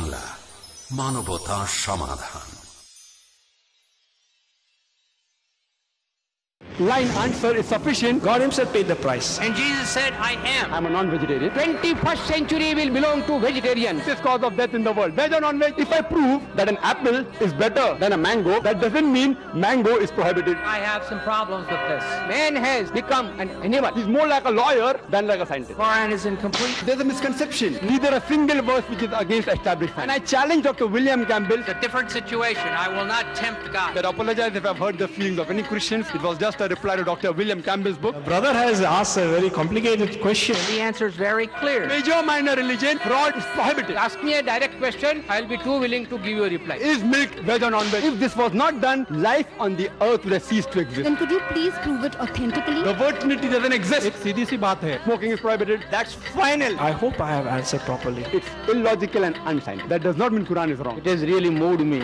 বাংলা মানবতা সমাধান line answer is sufficient. God himself paid the price. And Jesus said, I am. I'm a non-vegetarian. 21st century will belong to vegetarians. This cause of death in the world. Veg or non-veg, if I prove that an apple is better than a mango, that doesn't mean mango is prohibited. I have some problems with this. Man has become an animal. He's more like a lawyer than like a scientist. Koran is incomplete. There's a misconception. Neither a single verse which is against establishment. And I challenge Dr. William Campbell. It's a different situation. I will not tempt God. That apologize if I've hurt the feelings of any Christians. It was just a reply to Dr. William Campbell's book? The brother has asked a very complicated question. The answer is very clear. Major minor religion, fraud is prohibited. Ask me a direct question, I'll be too willing to give you a reply. Is milk veg or non-veg? If this was not done, life on the earth would have ceased to exist. Then could you please prove it authentically? The word Trinity doesn't exist. It's CDC C Smoking is prohibited. That's final. I hope I have answered properly. It's illogical and unscientific. That does not mean Quran is wrong. It has really moved me.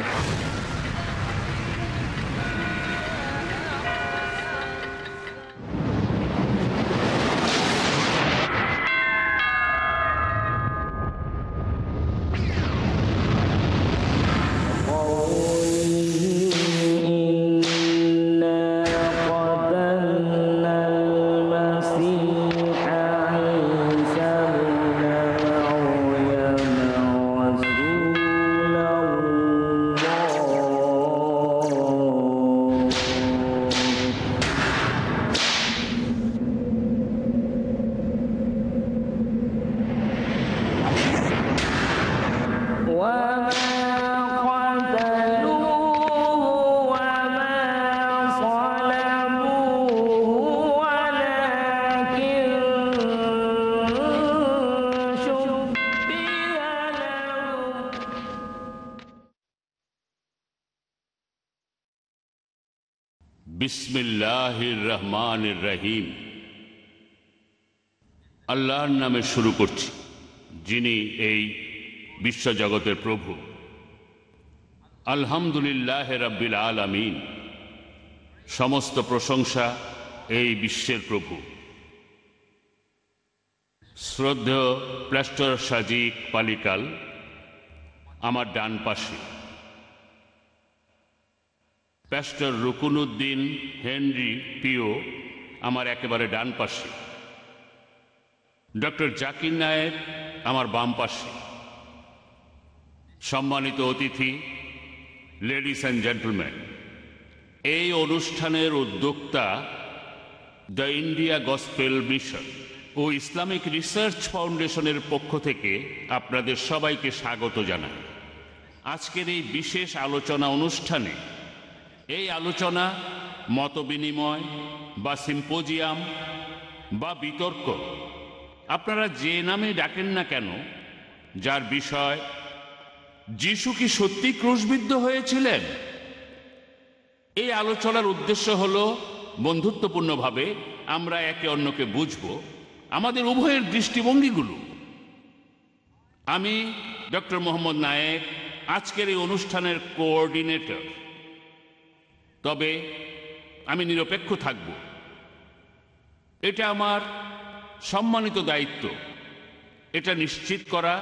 বিসমিল্লাহির রহমান রাহিম আল্লাহর নামে শুরু করছি যিনি এই বিশ্বজগতের প্রভু আলহামদুলিল্লাহ রাব্বিল আলামিন সমস্ত প্রশংসা এই বিশ্বের প্রভু শ্রদ্ধেয় প্লাস্টর সাজিক পালিকাল আমার ডান পাশে প্যাস্টার রুকুনুদ্দিন হেনরি পিও আমার একেবারে ডান পাশে ডক্টর জাকির নায়েক আমার বাম পাশে সম্মানিত অতিথি লেডিস অ্যান্ড জেন্টলম্যান এই অনুষ্ঠানের উদ্যোক্তা দ্য ইন্ডিয়া গসপেল মিশন ও ইসলামিক রিসার্চ ফাউন্ডেশনের পক্ষ থেকে আপনাদের সবাইকে স্বাগত জানাই আজকের এই বিশেষ আলোচনা অনুষ্ঠানে এই আলোচনা মত বিনিময় বা সিম্পোজিয়াম বা বিতর্ক আপনারা যে নামে ডাকেন না কেন যার বিষয় যিশু কি সত্যি ক্রুশবিদ্ধ হয়েছিলেন এই আলোচনার উদ্দেশ্য হল বন্ধুত্বপূর্ণভাবে আমরা একে অন্যকে বুঝব আমাদের উভয়ের দৃষ্টিভঙ্গিগুলো আমি ডক্টর মোহাম্মদ নায়েক আজকের এই অনুষ্ঠানের কোঅর্ডিনেটর তবে আমি নিরপেক্ষ থাকব এটা আমার সম্মানিত দায়িত্ব এটা নিশ্চিত করা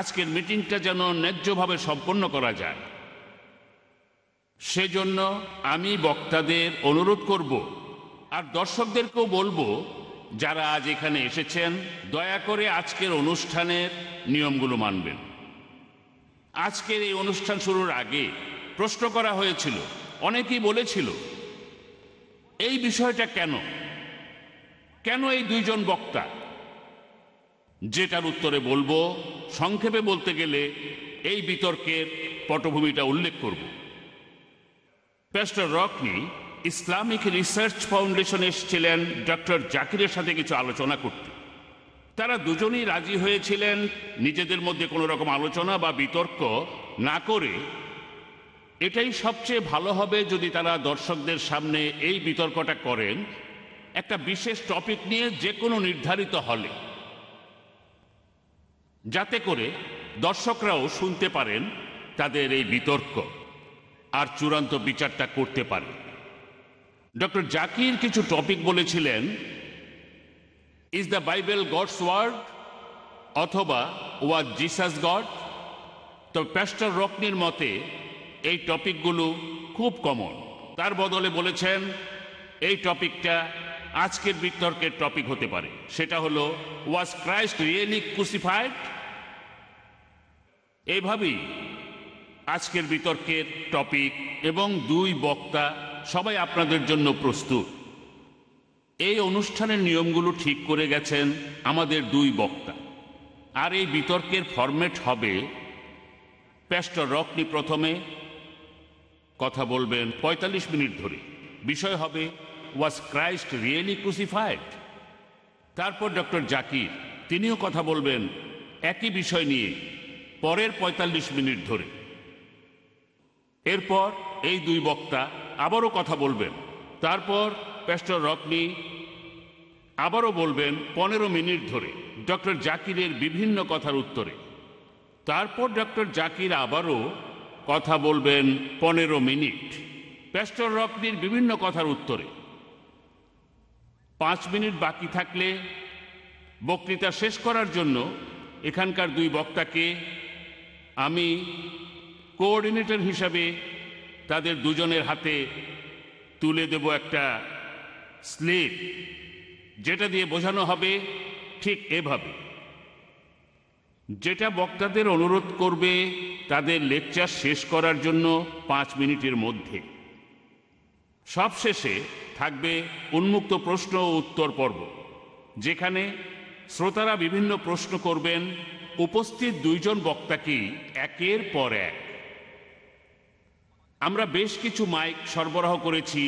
আজকের মিটিংটা যেন ন্যায্যভাবে সম্পন্ন করা যায় সেজন্য আমি বক্তাদের অনুরোধ করব আর দর্শকদেরকেও বলবো যারা আজ এখানে এসেছেন দয়া করে আজকের অনুষ্ঠানের নিয়মগুলো মানবেন আজকের এই অনুষ্ঠান শুরুর আগে প্রশ্ন করা হয়েছিল অনেকেই বলেছিল এই বিষয়টা কেন কেন এই দুইজন বক্তা যেটার উত্তরে বলবো সংক্ষেপে বলতে গেলে এই বিতর্কের পটভূমিটা উল্লেখ করব প্যাস্টার রকনি ইসলামিক রিসার্চ ফাউন্ডেশন এসেছিলেন ডক্টর জাকিরের সাথে কিছু আলোচনা করতে তারা দুজনেই রাজি হয়েছিলেন নিজেদের মধ্যে কোনো রকম আলোচনা বা বিতর্ক না করে এটাই সবচেয়ে ভালো হবে যদি তারা দর্শকদের সামনে এই বিতর্কটা করেন একটা বিশেষ টপিক নিয়ে যে কোনো নির্ধারিত হলে যাতে করে দর্শকরাও শুনতে পারেন তাদের এই বিতর্ক আর চূড়ান্ত বিচারটা করতে পারে ডক্টর জাকির কিছু টপিক বলেছিলেন is the Bible God's word অথবা ওয়াজ জিসাস গড তো প্যাস্টার রকনির মতে এই টপিকগুলো খুব কমন তার বদলে বলেছেন এই টপিকটা আজকের বিতর্কের টপিক হতে পারে সেটা হলো ওয়াজ ক্রাইস্ট রিয়েলি ক্রুসিফাইড এইভাবেই আজকের বিতর্কের টপিক এবং দুই বক্তা সবাই আপনাদের জন্য প্রস্তুত এই অনুষ্ঠানের নিয়মগুলো ঠিক করে গেছেন আমাদের দুই বক্তা আর এই বিতর্কের ফর্মেট হবে প্যাস্টর রকনি প্রথমে কথা বলবেন ৪৫ মিনিট ধরে বিষয় হবে ওয়াজ ক্রাইস্ট রিয়েলি ক্রুসিফাইড তারপর ডক্টর জাকির তিনিও কথা বলবেন একই বিষয় নিয়ে পরের ৪৫ মিনিট ধরে এরপর এই দুই বক্তা আবারও কথা বলবেন তারপর প্যাস্টর রত্নি আবারও বলবেন পনেরো মিনিট ধরে ডক্টর জাকিরের বিভিন্ন কথার উত্তরে তারপর ডক্টর জাকির আবারও কথা বলবেন পনেরো মিনিট প্যাস্টর রকনির বিভিন্ন কথার উত্তরে পাঁচ মিনিট বাকি থাকলে বক্তৃতা শেষ করার জন্য এখানকার দুই বক্তাকে আমি কোঅর্ডিনেটর হিসাবে তাদের দুজনের হাতে তুলে দেব একটা স্লিপ যেটা দিয়ে বোঝানো হবে ঠিক এভাবে যেটা বক্তাদের অনুরোধ করবে তাদের লেকচার শেষ করার জন্য পাঁচ মিনিটের মধ্যে সবশেষে থাকবে উন্মুক্ত প্রশ্ন ও উত্তর পর্ব যেখানে শ্রোতারা বিভিন্ন প্রশ্ন করবেন উপস্থিত দুইজন বক্তাকে একের পর এক আমরা বেশ কিছু মাইক সরবরাহ করেছি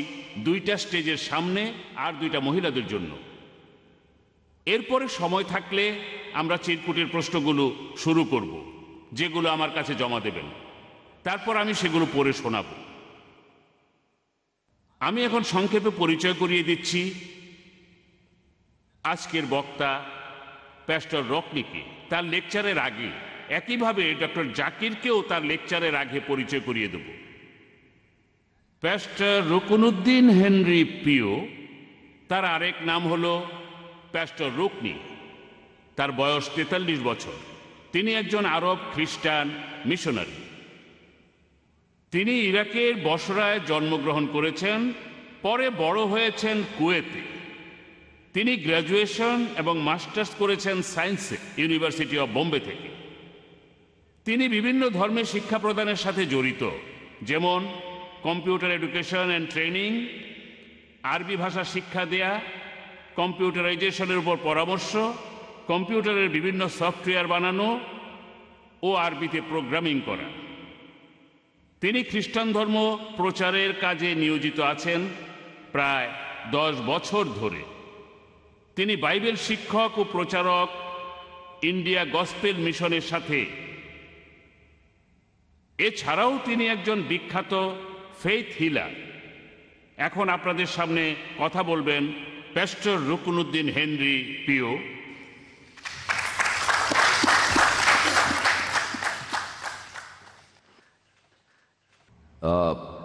দুইটা স্টেজের সামনে আর দুইটা মহিলাদের জন্য এরপরে সময় থাকলে আমরা চিরকুটের প্রশ্নগুলো শুরু করব যেগুলো আমার কাছে জমা দেবেন তারপর আমি সেগুলো পড়ে শোনাব আমি এখন সংক্ষেপে পরিচয় করিয়ে দিচ্ছি আজকের বক্তা প্যাস্টর রকনিকে তার লেকচারের আগে একইভাবে ডক্টর জাকিরকেও তার লেকচারের আগে পরিচয় করিয়ে দেব প্যাস্টার রকুনুদ্দিন হেনরি পিও তার আরেক নাম হল প্যাস্টর রুকনি তার বয়স তেতাল্লিশ বছর তিনি একজন আরব খ্রিস্টান মিশনারি তিনি ইরাকের বসরায় জন্মগ্রহণ করেছেন পরে বড় হয়েছেন কুয়েতে তিনি গ্র্যাজুয়েশন এবং মাস্টার্স করেছেন সায়েন্সে ইউনিভার্সিটি অব বোম্বে থেকে তিনি বিভিন্ন ধর্মের শিক্ষা প্রদানের সাথে জড়িত যেমন কম্পিউটার এডুকেশন অ্যান্ড ট্রেনিং আরবি ভাষা শিক্ষা দেয়া কম্পিউটারাইজেশনের উপর পরামর্শ কম্পিউটারের বিভিন্ন সফটওয়্যার বানানো ও আরবিতে প্রোগ্রামিং করা তিনি খ্রিস্টান ধর্ম প্রচারের কাজে নিয়োজিত আছেন প্রায় দশ বছর ধরে তিনি বাইবেল শিক্ষক ও প্রচারক ইন্ডিয়া গসপেল মিশনের সাথে এছাড়াও তিনি একজন বিখ্যাত ফেইথ হিলার এখন আপনাদের সামনে কথা বলবেন প্যাস্টর রুকনুদ্দিন হেনরি পিও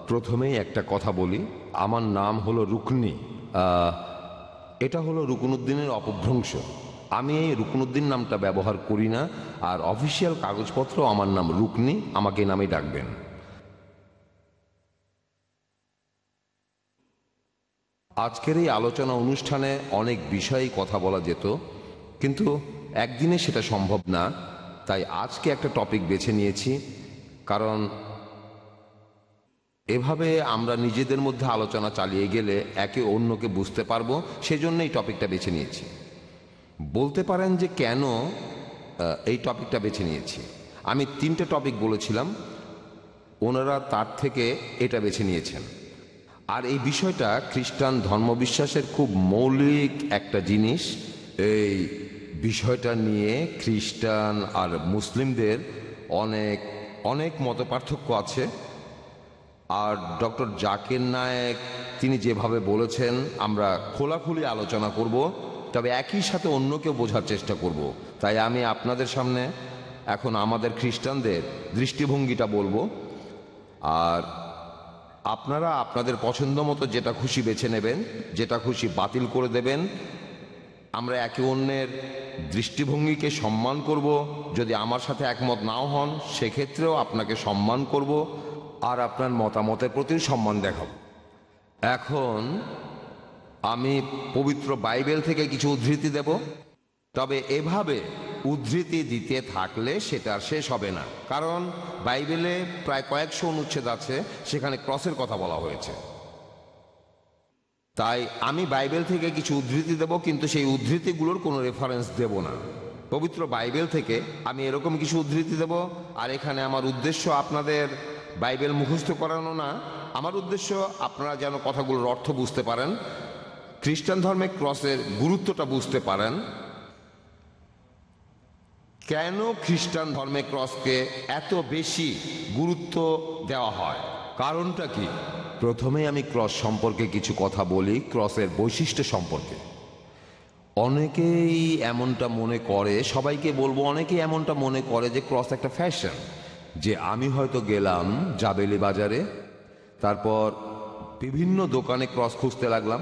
প্রথমেই একটা কথা বলি আমার নাম হলো রুকনি এটা হলো রুকনুদ্দিনের অপভ্রংশ আমি এই রুকনুদ্দিন নামটা ব্যবহার করি না আর অফিসিয়াল কাগজপত্র আমার নাম রুকনি আমাকে নামে ডাকবেন আজকের এই আলোচনা অনুষ্ঠানে অনেক বিষয়েই কথা বলা যেত কিন্তু একদিনে সেটা সম্ভব না তাই আজকে একটা টপিক বেছে নিয়েছি কারণ এভাবে আমরা নিজেদের মধ্যে আলোচনা চালিয়ে গেলে একে অন্যকে বুঝতে পারবো সেজন্য এই টপিকটা বেছে নিয়েছি বলতে পারেন যে কেন এই টপিকটা বেছে নিয়েছি আমি তিনটে টপিক বলেছিলাম ওনারা তার থেকে এটা বেছে নিয়েছেন আর এই বিষয়টা খ্রিস্টান ধর্মবিশ্বাসের খুব মৌলিক একটা জিনিস এই বিষয়টা নিয়ে খ্রিস্টান আর মুসলিমদের অনেক অনেক মত আছে আর ডক্টর জাকির নায়েক তিনি যেভাবে বলেছেন আমরা খোলাখুলি আলোচনা করব তবে একই সাথে অন্যকেও বোঝার চেষ্টা করব তাই আমি আপনাদের সামনে এখন আমাদের খ্রিস্টানদের দৃষ্টিভঙ্গিটা বলবো আর আপনারা আপনাদের পছন্দ মতো যেটা খুশি বেছে নেবেন যেটা খুশি বাতিল করে দেবেন আমরা একে অন্যের দৃষ্টিভঙ্গিকে সম্মান করব যদি আমার সাথে একমত নাও হন সেক্ষেত্রেও আপনাকে সম্মান করব আর আপনার মতামতের প্রতি সম্মান দেখাব এখন আমি পবিত্র বাইবেল থেকে কিছু উদ্ধৃতি দেব তবে এভাবে উদ্ধৃতি দিতে থাকলে সেটা শেষ হবে না কারণ বাইবেলে প্রায় কয়েকশো অনুচ্ছেদ আছে সেখানে ক্রসের কথা বলা হয়েছে তাই আমি বাইবেল থেকে কিছু উদ্ধৃতি দেব কিন্তু সেই উদ্ধৃতিগুলোর কোনো রেফারেন্স দেব না পবিত্র বাইবেল থেকে আমি এরকম কিছু উদ্ধৃতি দেব আর এখানে আমার উদ্দেশ্য আপনাদের বাইবেল মুখস্থ করানো না আমার উদ্দেশ্য আপনারা যেন কথাগুলোর অর্থ বুঝতে পারেন খ্রিস্টান ধর্মে ক্রসের গুরুত্বটা বুঝতে পারেন কেন খ্রিস্টান ধর্মে ক্রসকে এত বেশি গুরুত্ব দেওয়া হয় কারণটা কি প্রথমে আমি ক্রস সম্পর্কে কিছু কথা বলি ক্রসের বৈশিষ্ট্য সম্পর্কে অনেকেই এমনটা মনে করে সবাইকে বলবো অনেকেই এমনটা মনে করে যে ক্রস একটা ফ্যাশন যে আমি হয়তো গেলাম জাবেলি বাজারে তারপর বিভিন্ন দোকানে ক্রস খুঁজতে লাগলাম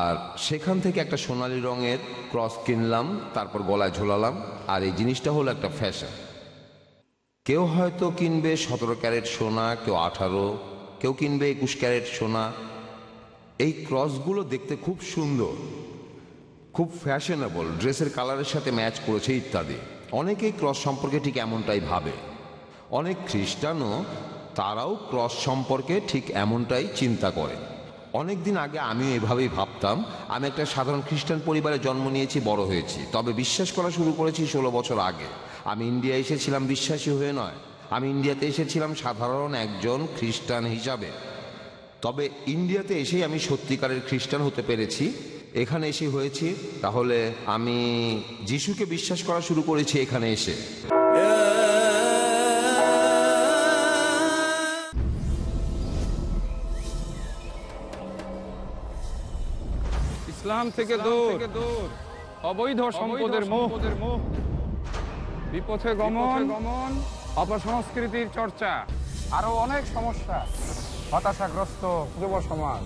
আর সেখান থেকে একটা সোনালি রঙের ক্রস কিনলাম তারপর গলায় ঝোলালাম আর এই জিনিসটা হলো একটা ফ্যাশন কেউ হয়তো কিনবে সতেরো ক্যারেট সোনা কেউ আঠারো কেউ কিনবে একুশ ক্যারেট সোনা এই ক্রসগুলো দেখতে খুব সুন্দর খুব ফ্যাশনেবল ড্রেসের কালারের সাথে ম্যাচ করেছে ইত্যাদি অনেকেই ক্রস সম্পর্কে ঠিক এমনটাই ভাবে অনেক খ্রিস্টানও তারাও ক্রস সম্পর্কে ঠিক এমনটাই চিন্তা করে অনেক দিন আগে আমিও এভাবেই ভাবতাম আমি একটা সাধারণ খ্রিস্টান পরিবারে জন্ম নিয়েছি বড় হয়েছি তবে বিশ্বাস করা শুরু করেছি ষোলো বছর আগে আমি ইন্ডিয়া এসেছিলাম বিশ্বাসী হয়ে নয় আমি ইন্ডিয়াতে এসেছিলাম সাধারণ একজন খ্রিস্টান হিসাবে তবে ইন্ডিয়াতে এসেই আমি সত্যিকারের খ্রিস্টান হতে পেরেছি এখানে এসে হয়েছি তাহলে আমি যিশুকে বিশ্বাস করা শুরু করেছি এখানে এসে ইসলাম থেকে দূর অবৈধ সম্পদের মোহ বিপথে গমন গমন অপসংস্কৃতির চর্চা আরো অনেক সমস্যা হতাশাগ্রস্ত যুব সমাজ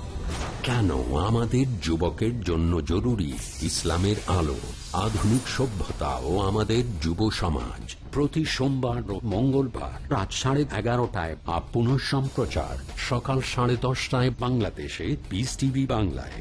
কেন আমাদের যুবকের জন্য জরুরি ইসলামের আলো আধুনিক সভ্যতা ও আমাদের যুব সমাজ প্রতি সোমবার ও মঙ্গলবার রাত সাড়ে এগারোটায় বা পুনঃ সম্প্রচার সকাল সাড়ে দশটায় বাংলাদেশে পিস টিভি বাংলায়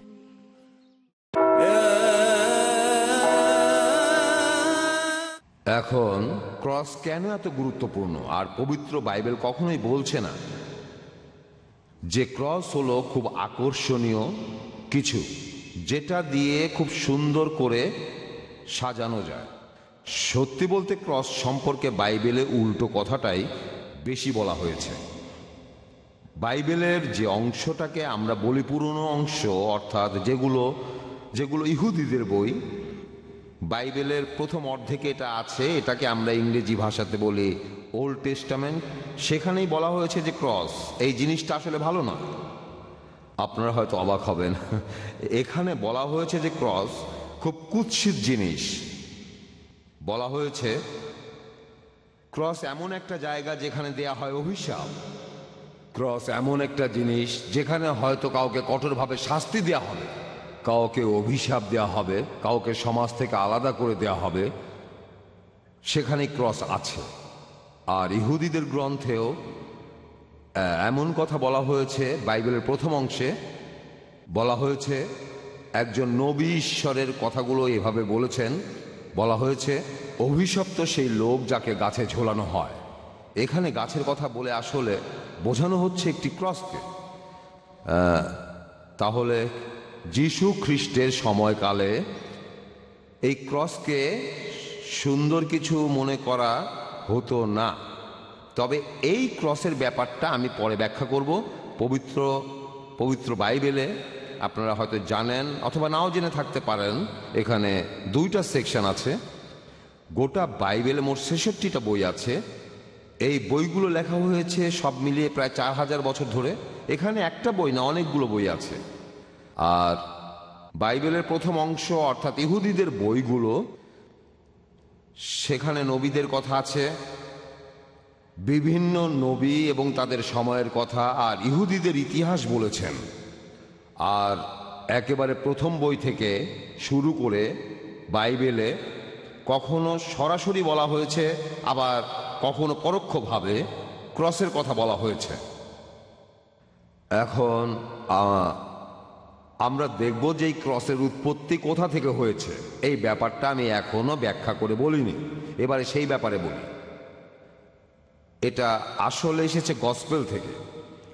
এখন ক্রস কেন এত গুরুত্বপূর্ণ আর পবিত্র বাইবেল কখনোই বলছে না যে ক্রস হলো খুব আকর্ষণীয় কিছু যেটা দিয়ে খুব সুন্দর করে সাজানো যায় সত্যি বলতে ক্রস সম্পর্কে বাইবেলে উল্টো কথাটাই বেশি বলা হয়েছে বাইবেলের যে অংশটাকে আমরা বলি পুরনো অংশ অর্থাৎ যেগুলো যেগুলো ইহুদিদের বই বাইবেলের প্রথম অর্ধেকে এটা আছে এটাকে আমরা ইংরেজি ভাষাতে বলি ওল্ড টেস্টামেন্ট সেখানেই বলা হয়েছে যে ক্রস এই জিনিসটা আসলে ভালো নয় আপনারা হয়তো অবাক হবেন এখানে বলা হয়েছে যে ক্রস খুব কুৎসিত জিনিস বলা হয়েছে ক্রস এমন একটা জায়গা যেখানে দেয়া হয় অভিশাপ ক্রস এমন একটা জিনিস যেখানে হয়তো কাউকে কঠোরভাবে শাস্তি দেওয়া হবে কাউকে অভিশাপ দেয়া হবে কাউকে সমাজ থেকে আলাদা করে দেয়া হবে সেখানে ক্রস আছে আর ইহুদিদের গ্রন্থেও এমন কথা বলা হয়েছে বাইবেলের প্রথম অংশে বলা হয়েছে একজন নবী ঈশ্বরের কথাগুলো এভাবে বলেছেন বলা হয়েছে অভিশপ্ত সেই লোক যাকে গাছে ঝোলানো হয় এখানে গাছের কথা বলে আসলে বোঝানো হচ্ছে একটি ক্রসকে তাহলে যিশু খ্রিস্টের সময়কালে এই ক্রসকে সুন্দর কিছু মনে করা হতো না তবে এই ক্রসের ব্যাপারটা আমি পরে ব্যাখ্যা করব পবিত্র পবিত্র বাইবেলে আপনারা হয়তো জানেন অথবা নাও জেনে থাকতে পারেন এখানে দুইটা সেকশন আছে গোটা বাইবেলে মোট ছেষট্টিটা বই আছে এই বইগুলো লেখা হয়েছে সব মিলিয়ে প্রায় চার হাজার বছর ধরে এখানে একটা বই না অনেকগুলো বই আছে আর বাইবেলের প্রথম অংশ অর্থাৎ ইহুদিদের বইগুলো সেখানে নবীদের কথা আছে বিভিন্ন নবী এবং তাদের সময়ের কথা আর ইহুদিদের ইতিহাস বলেছেন আর একেবারে প্রথম বই থেকে শুরু করে বাইবেলে কখনো সরাসরি বলা হয়েছে আবার কখনো পরোক্ষভাবে ক্রসের কথা বলা হয়েছে এখন আমরা দেখব যে এই ক্রসের উৎপত্তি কোথা থেকে হয়েছে এই ব্যাপারটা আমি এখনও ব্যাখ্যা করে বলিনি এবারে সেই ব্যাপারে বলি এটা আসলে এসেছে গসপেল থেকে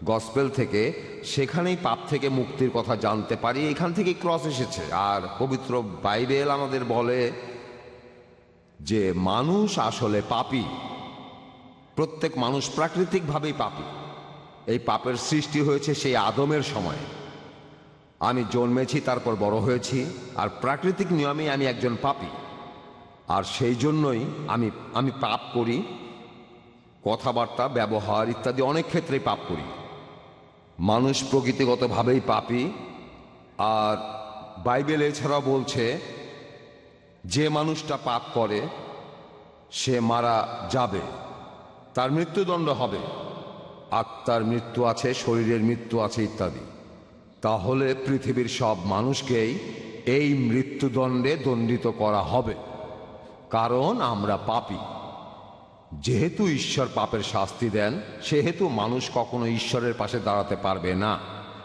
গসপেল থেকে সেখানেই পাপ থেকে মুক্তির কথা জানতে পারি এখান থেকে ক্রস এসেছে আর পবিত্র বাইবেল আমাদের বলে যে মানুষ আসলে পাপি প্রত্যেক মানুষ প্রাকৃতিকভাবেই পাপি এই পাপের সৃষ্টি হয়েছে সেই আদমের সময় আমি জন্মেছি তারপর বড় হয়েছি আর প্রাকৃতিক নিয়মে আমি একজন পাপি আর সেই জন্যই আমি আমি পাপ করি কথাবার্তা ব্যবহার ইত্যাদি অনেক ক্ষেত্রেই পাপ করি মানুষ প্রকৃতিগতভাবেই পাপি আর বাইবেল এছাড়াও বলছে যে মানুষটা পাপ করে সে মারা যাবে তার মৃত্যুদণ্ড হবে আত্মার মৃত্যু আছে শরীরের মৃত্যু আছে ইত্যাদি তাহলে পৃথিবীর সব মানুষকেই এই মৃত্যুদণ্ডে দণ্ডিত করা হবে কারণ আমরা পাপি যেহেতু ঈশ্বর পাপের শাস্তি দেন সেহেতু মানুষ কখনো ঈশ্বরের পাশে দাঁড়াতে পারবে না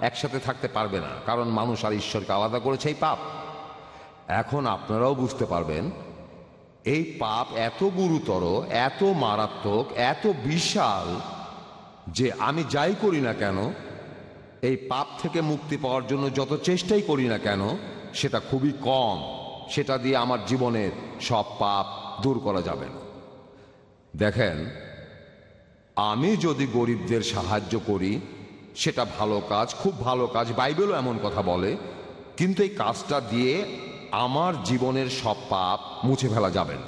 একসাথে থাকতে পারবে না কারণ মানুষ আর ঈশ্বরকে আলাদা করেছে এই পাপ এখন আপনারাও বুঝতে পারবেন এই পাপ এত গুরুতর এত মারাত্মক এত বিশাল যে আমি যাই করি না কেন এই পাপ থেকে মুক্তি পাওয়ার জন্য যত চেষ্টাই করি না কেন সেটা খুবই কম সেটা দিয়ে আমার জীবনের সব পাপ দূর করা যাবে না দেখেন আমি যদি গরিবদের সাহায্য করি সেটা ভালো কাজ খুব ভালো কাজ বাইবেলও এমন কথা বলে কিন্তু এই কাজটা দিয়ে আমার জীবনের সব পাপ মুছে ফেলা যাবে না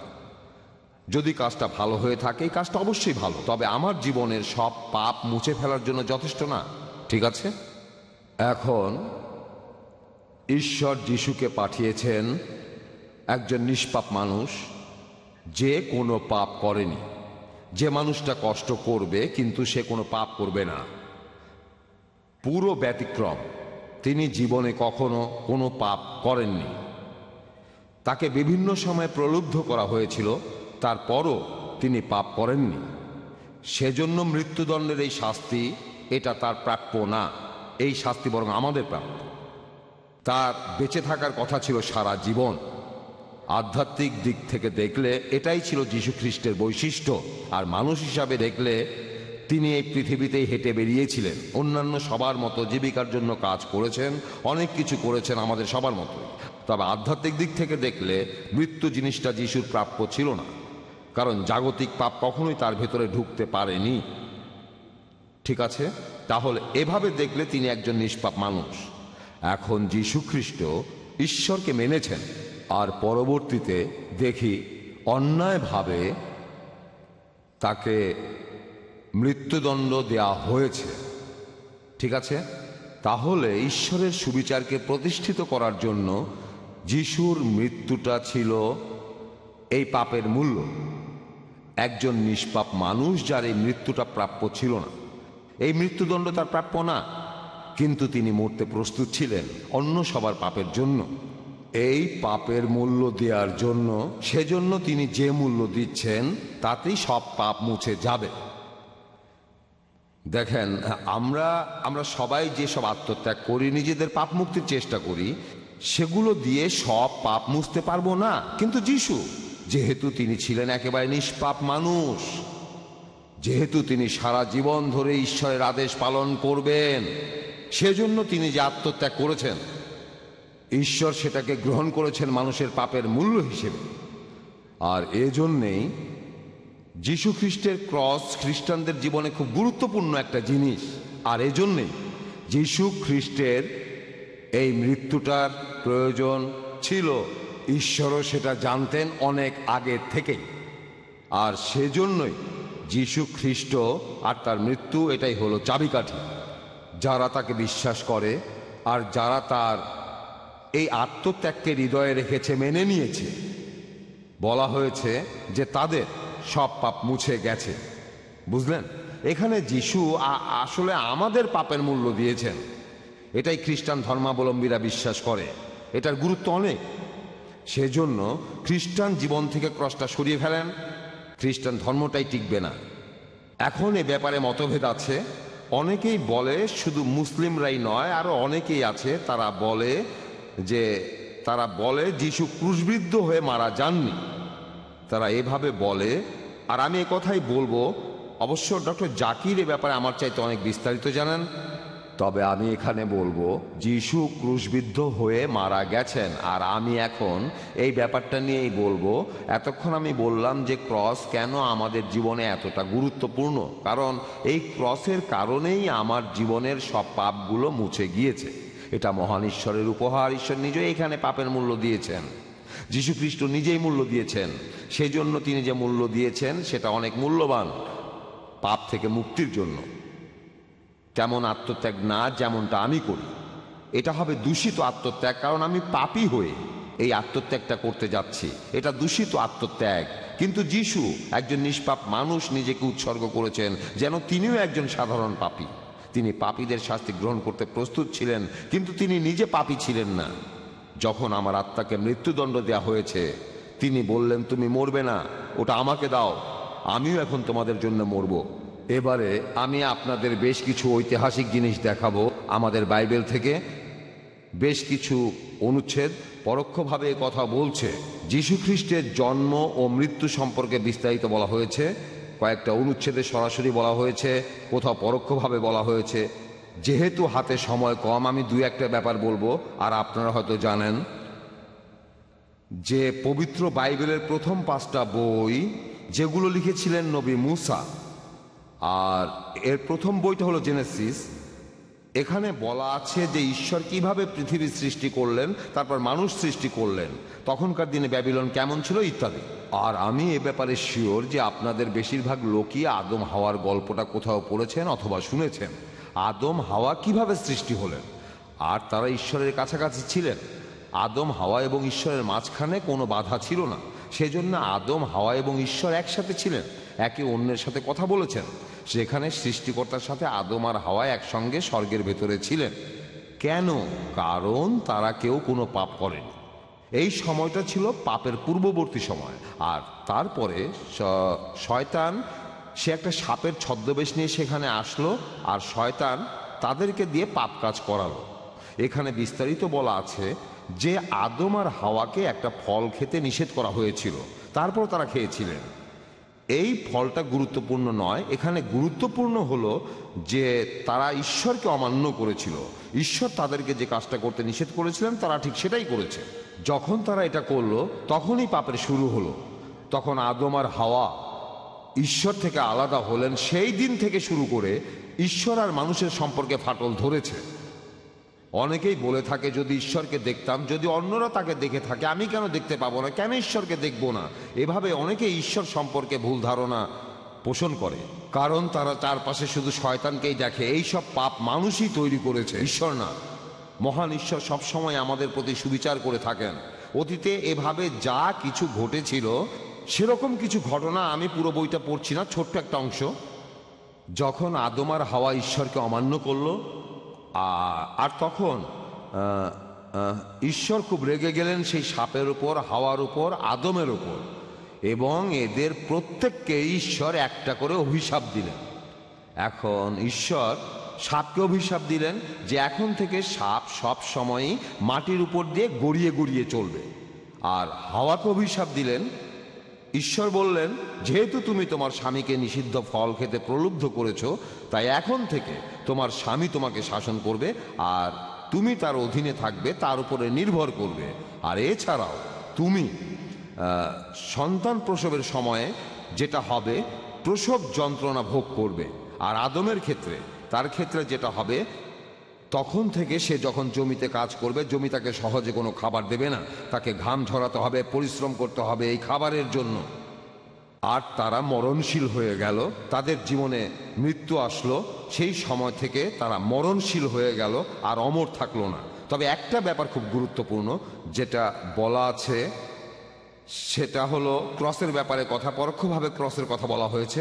যদি কাজটা ভালো হয়ে থাকে এই কাজটা অবশ্যই ভালো তবে আমার জীবনের সব পাপ মুছে ফেলার জন্য যথেষ্ট না ঠিক আছে এখন ঈশ্বর যিশুকে পাঠিয়েছেন একজন নিষ্পাপ মানুষ যে কোনো পাপ করেনি যে মানুষটা কষ্ট করবে কিন্তু সে কোনো পাপ করবে না পুরো ব্যতিক্রম তিনি জীবনে কখনো কোনো পাপ করেননি তাকে বিভিন্ন সময় প্রলুব্ধ করা হয়েছিল তারপরও তিনি পাপ করেননি সেজন্য মৃত্যুদণ্ডের এই শাস্তি এটা তার প্রাপ্য না এই শাস্তি বরং আমাদের প্রাপ্য তার বেঁচে থাকার কথা ছিল সারা জীবন আধ্যাত্মিক দিক থেকে দেখলে এটাই ছিল যীশু খ্রিস্টের বৈশিষ্ট্য আর মানুষ হিসাবে দেখলে তিনি এই পৃথিবীতেই হেঁটে বেরিয়েছিলেন অন্যান্য সবার মতো জীবিকার জন্য কাজ করেছেন অনেক কিছু করেছেন আমাদের সবার মতোই তবে আধ্যাত্মিক দিক থেকে দেখলে মৃত্যু জিনিসটা যিশুর প্রাপ্য ছিল না কারণ জাগতিক পাপ কখনোই তার ভেতরে ঢুকতে পারেনি ঠিক আছে তাহলে এভাবে দেখলে তিনি একজন নিষ্পাপ মানুষ এখন যীশুখ্রিস্ট ঈশ্বরকে মেনেছেন আর পরবর্তীতে দেখি অন্যায়ভাবে তাকে মৃত্যুদণ্ড দেয়া হয়েছে ঠিক আছে তাহলে ঈশ্বরের সুবিচারকে প্রতিষ্ঠিত করার জন্য যিশুর মৃত্যুটা ছিল এই পাপের মূল্য একজন নিষ্পাপ মানুষ যার এই মৃত্যুটা প্রাপ্য ছিল না এই মৃত্যুদণ্ড তার প্রাপ্য না কিন্তু তিনি মরতে প্রস্তুত ছিলেন অন্য সবার পাপের জন্য এই পাপের মূল্য দেওয়ার জন্য সেজন্য তিনি যে মূল্য দিচ্ছেন তাতেই সব পাপ মুছে যাবে দেখেন আমরা আমরা সবাই যেসব আত্মত্যাগ করি নিজেদের পাপ মুক্তির চেষ্টা করি সেগুলো দিয়ে সব পাপ মুছতে পারবো না কিন্তু যিশু যেহেতু তিনি ছিলেন একেবারে নিষ্পাপ মানুষ যেহেতু তিনি সারা জীবন ধরে ঈশ্বরের আদেশ পালন করবেন সেজন্য তিনি যে আত্মত্যাগ করেছেন ঈশ্বর সেটাকে গ্রহণ করেছেন মানুষের পাপের মূল্য হিসেবে আর এজন্যেই যীশু খ্রিস্টের ক্রস খ্রিস্টানদের জীবনে খুব গুরুত্বপূর্ণ একটা জিনিস আর এজন্যেই যীশু খ্রিস্টের এই মৃত্যুটার প্রয়োজন ছিল ঈশ্বরও সেটা জানতেন অনেক আগে থেকেই আর সেজন্যই যিশু খ্রিস্ট আর তার মৃত্যু এটাই হলো চাবিকাঠি যারা তাকে বিশ্বাস করে আর যারা তার এই আত্মত্যাগকে হৃদয়ে রেখেছে মেনে নিয়েছে বলা হয়েছে যে তাদের সব পাপ মুছে গেছে বুঝলেন এখানে যিশু আসলে আমাদের পাপের মূল্য দিয়েছেন এটাই খ্রিস্টান ধর্মাবলম্বীরা বিশ্বাস করে এটার গুরুত্ব অনেক সেজন্য খ্রিস্টান জীবন থেকে ক্রসটা সরিয়ে ফেলেন খ্রিস্টান ধর্মটাই টিকবে না এখন এ ব্যাপারে মতভেদ আছে অনেকেই বলে শুধু মুসলিমরাই নয় আরও অনেকেই আছে তারা বলে যে তারা বলে যিশু ক্রুশবিদ্ধ হয়ে মারা যাননি তারা এভাবে বলে আর আমি কথাই বলবো অবশ্য ডক্টর জাকির এ ব্যাপারে আমার চাইতে অনেক বিস্তারিত জানান তবে আমি এখানে বলবো যিশু ক্রুশবিদ্ধ হয়ে মারা গেছেন আর আমি এখন এই ব্যাপারটা নিয়েই বলবো এতক্ষণ আমি বললাম যে ক্রস কেন আমাদের জীবনে এতটা গুরুত্বপূর্ণ কারণ এই ক্রসের কারণেই আমার জীবনের সব পাপগুলো মুছে গিয়েছে এটা মহান ঈশ্বরের উপহার ঈশ্বর নিজেই এখানে পাপের মূল্য দিয়েছেন যিশুখ্রিস্ট নিজেই মূল্য দিয়েছেন সেজন্য তিনি যে মূল্য দিয়েছেন সেটা অনেক মূল্যবান পাপ থেকে মুক্তির জন্য তেমন আত্মত্যাগ না যেমনটা আমি করি এটা হবে দূষিত আত্মত্যাগ কারণ আমি পাপি হয়ে এই আত্মত্যাগটা করতে যাচ্ছি এটা দূষিত আত্মত্যাগ কিন্তু যিশু একজন নিষ্পাপ মানুষ নিজেকে উৎসর্গ করেছেন যেন তিনিও একজন সাধারণ পাপি তিনি পাপীদের শাস্তি গ্রহণ করতে প্রস্তুত ছিলেন কিন্তু তিনি নিজে পাপি ছিলেন না যখন আমার আত্মাকে মৃত্যুদণ্ড দেওয়া হয়েছে তিনি বললেন তুমি মরবে না ওটা আমাকে দাও আমিও এখন তোমাদের জন্য মরবো এবারে আমি আপনাদের বেশ কিছু ঐতিহাসিক জিনিস দেখাবো আমাদের বাইবেল থেকে বেশ কিছু অনুচ্ছেদ পরোক্ষভাবে কথা বলছে যীশু খ্রিস্টের জন্ম ও মৃত্যু সম্পর্কে বিস্তারিত বলা হয়েছে কয়েকটা অনুচ্ছেদে সরাসরি বলা হয়েছে কোথাও পরোক্ষভাবে বলা হয়েছে যেহেতু হাতে সময় কম আমি দু একটা ব্যাপার বলবো আর আপনারা হয়তো জানেন যে পবিত্র বাইবেলের প্রথম পাঁচটা বই যেগুলো লিখেছিলেন নবী মুসা আর এর প্রথম বইটা হলো জেনেসিস এখানে বলা আছে যে ঈশ্বর কিভাবে পৃথিবী সৃষ্টি করলেন তারপর মানুষ সৃষ্টি করলেন তখনকার দিনে ব্যাবিলন কেমন ছিল ইত্যাদি আর আমি এ ব্যাপারে শিওর যে আপনাদের বেশিরভাগ লোকই আদম হাওয়ার গল্পটা কোথাও পড়েছেন অথবা শুনেছেন আদম হাওয়া কিভাবে সৃষ্টি হলেন আর তারা ঈশ্বরের কাছাকাছি ছিলেন আদম হাওয়া এবং ঈশ্বরের মাঝখানে কোনো বাধা ছিল না সেজন্য আদম হাওয়া এবং ঈশ্বর একসাথে ছিলেন একে অন্যের সাথে কথা বলেছেন সেখানে সৃষ্টিকর্তার সাথে আদম আর হাওয়া একসঙ্গে স্বর্গের ভেতরে ছিলেন কেন কারণ তারা কেউ কোনো পাপ করেনি এই সময়টা ছিল পাপের পূর্ববর্তী সময় আর তারপরে শয়তান সে একটা সাপের ছদ্মবেশ নিয়ে সেখানে আসলো আর শয়তান তাদেরকে দিয়ে পাপ কাজ করালো এখানে বিস্তারিত বলা আছে যে আদম আর হাওয়াকে একটা ফল খেতে নিষেধ করা হয়েছিল তারপর তারা খেয়েছিলেন এই ফলটা গুরুত্বপূর্ণ নয় এখানে গুরুত্বপূর্ণ হলো যে তারা ঈশ্বরকে অমান্য করেছিল ঈশ্বর তাদেরকে যে কাজটা করতে নিষেধ করেছিলেন তারা ঠিক সেটাই করেছে যখন তারা এটা করলো তখনই পাপের শুরু হলো তখন আদম আর হাওয়া ঈশ্বর থেকে আলাদা হলেন সেই দিন থেকে শুরু করে ঈশ্বর আর মানুষের সম্পর্কে ফাটল ধরেছে অনেকেই বলে থাকে যদি ঈশ্বরকে দেখতাম যদি অন্যরা তাকে দেখে থাকে আমি কেন দেখতে পাবো না কেন ঈশ্বরকে দেখবো না এভাবে অনেকে ঈশ্বর সম্পর্কে ভুল ধারণা পোষণ করে কারণ তারা চারপাশে শুধু শয়তানকেই দেখে এই সব পাপ মানুষই তৈরি করেছে ঈশ্বর না মহান ঈশ্বর সবসময় আমাদের প্রতি সুবিচার করে থাকেন অতীতে এভাবে যা কিছু ঘটেছিল সেরকম কিছু ঘটনা আমি পুরো বইটা পড়ছি না ছোট্ট একটা অংশ যখন আদমার হাওয়া ঈশ্বরকে অমান্য করলো আর তখন ঈশ্বর খুব রেগে গেলেন সেই সাপের উপর হাওয়ার উপর আদমের উপর এবং এদের প্রত্যেককে ঈশ্বর একটা করে অভিশাপ দিলেন এখন ঈশ্বর সাপকে অভিশাপ দিলেন যে এখন থেকে সাপ সব সময়ই মাটির উপর দিয়ে গড়িয়ে গড়িয়ে চলবে আর হাওয়াকে অভিশাপ দিলেন ঈশ্বর বললেন যেহেতু তুমি তোমার স্বামীকে নিষিদ্ধ ফল খেতে প্রলুব্ধ করেছো তাই এখন থেকে তোমার স্বামী তোমাকে শাসন করবে আর তুমি তার অধীনে থাকবে তার উপরে নির্ভর করবে আর এছাড়াও তুমি সন্তান প্রসবের সময়ে যেটা হবে প্রসব যন্ত্রণা ভোগ করবে আর আদমের ক্ষেত্রে তার ক্ষেত্রে যেটা হবে তখন থেকে সে যখন জমিতে কাজ করবে জমি তাকে সহজে কোনো খাবার দেবে না তাকে ঘাম ঝরাতে হবে পরিশ্রম করতে হবে এই খাবারের জন্য আর তারা মরণশীল হয়ে গেল তাদের জীবনে মৃত্যু আসলো সেই সময় থেকে তারা মরণশীল হয়ে গেল আর অমর থাকলো না তবে একটা ব্যাপার খুব গুরুত্বপূর্ণ যেটা বলা আছে সেটা হলো ক্রসের ব্যাপারে কথা পরোক্ষভাবে ক্রসের কথা বলা হয়েছে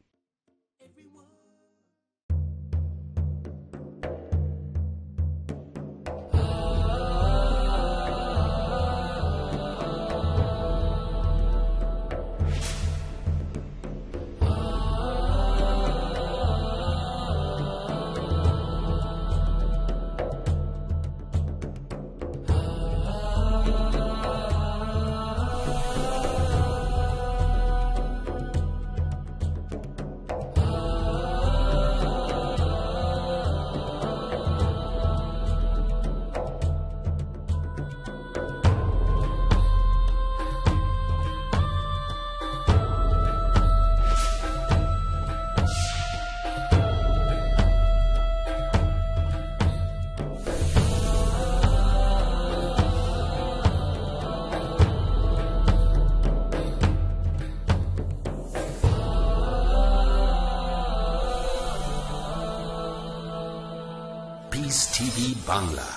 পিস টিভি বাংলা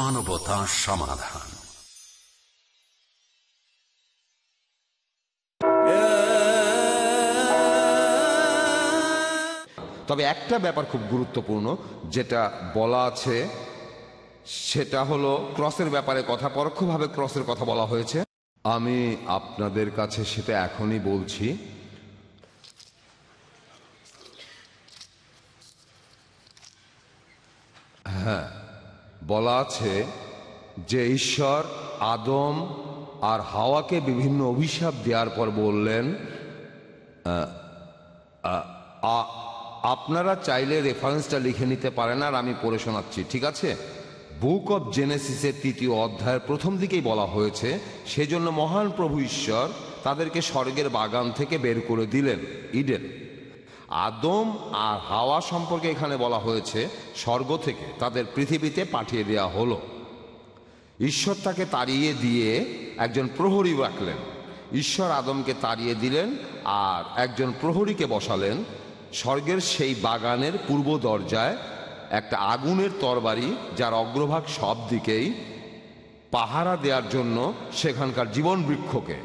মানবতা সমাধান তবে একটা ব্যাপার খুব গুরুত্বপূর্ণ যেটা বলা আছে সেটা হলো ক্রসের ব্যাপারে কথা পরোক্ষভাবে ক্রসের কথা বলা হয়েছে আমি আপনাদের কাছে সেটা এখনই বলছি হ্যাঁ বলা আছে যে ঈশ্বর আদম আর হাওয়াকে বিভিন্ন অভিশাপ দেওয়ার পর বললেন আপনারা চাইলে রেফারেন্সটা লিখে নিতে পারেন আর আমি পড়ে শোনাচ্ছি ঠিক আছে বুক অব জেনেসিসের তৃতীয় অধ্যায়ের প্রথম দিকেই বলা হয়েছে সেজন্য মহান প্রভু ঈশ্বর তাদেরকে স্বর্গের বাগান থেকে বের করে দিলেন ইডেন আদম আর হাওয়া সম্পর্কে এখানে বলা হয়েছে স্বর্গ থেকে তাদের পৃথিবীতে পাঠিয়ে দেওয়া হলো ঈশ্বর তাকে তাড়িয়ে দিয়ে একজন প্রহরী রাখলেন ঈশ্বর আদমকে তাড়িয়ে দিলেন আর একজন প্রহরীকে বসালেন স্বর্গের সেই বাগানের পূর্ব দরজায় একটা আগুনের তরবারি যার অগ্রভাগ সব দিকেই পাহারা দেওয়ার জন্য সেখানকার জীবন বৃক্ষকে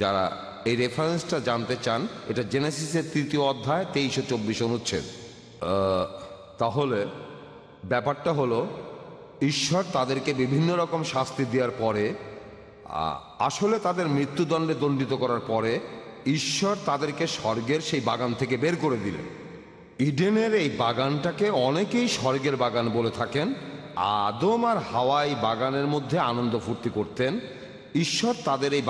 যারা এই রেফারেন্সটা জানতে চান এটা জেনেসিসের তৃতীয় অধ্যায় তেইশো চব্বিশ অনুচ্ছেদ তাহলে ব্যাপারটা হলো ঈশ্বর তাদেরকে বিভিন্ন রকম শাস্তি দেওয়ার পরে আসলে তাদের মৃত্যুদণ্ডে দণ্ডিত করার পরে ঈশ্বর তাদেরকে স্বর্গের সেই বাগান থেকে বের করে দিলেন ইডেনের এই বাগানটাকে অনেকেই স্বর্গের বাগান বলে থাকেন আদম আর হাওয়াই বাগানের মধ্যে আনন্দ ফুর্তি করতেন ঈশ্বর তাদের এই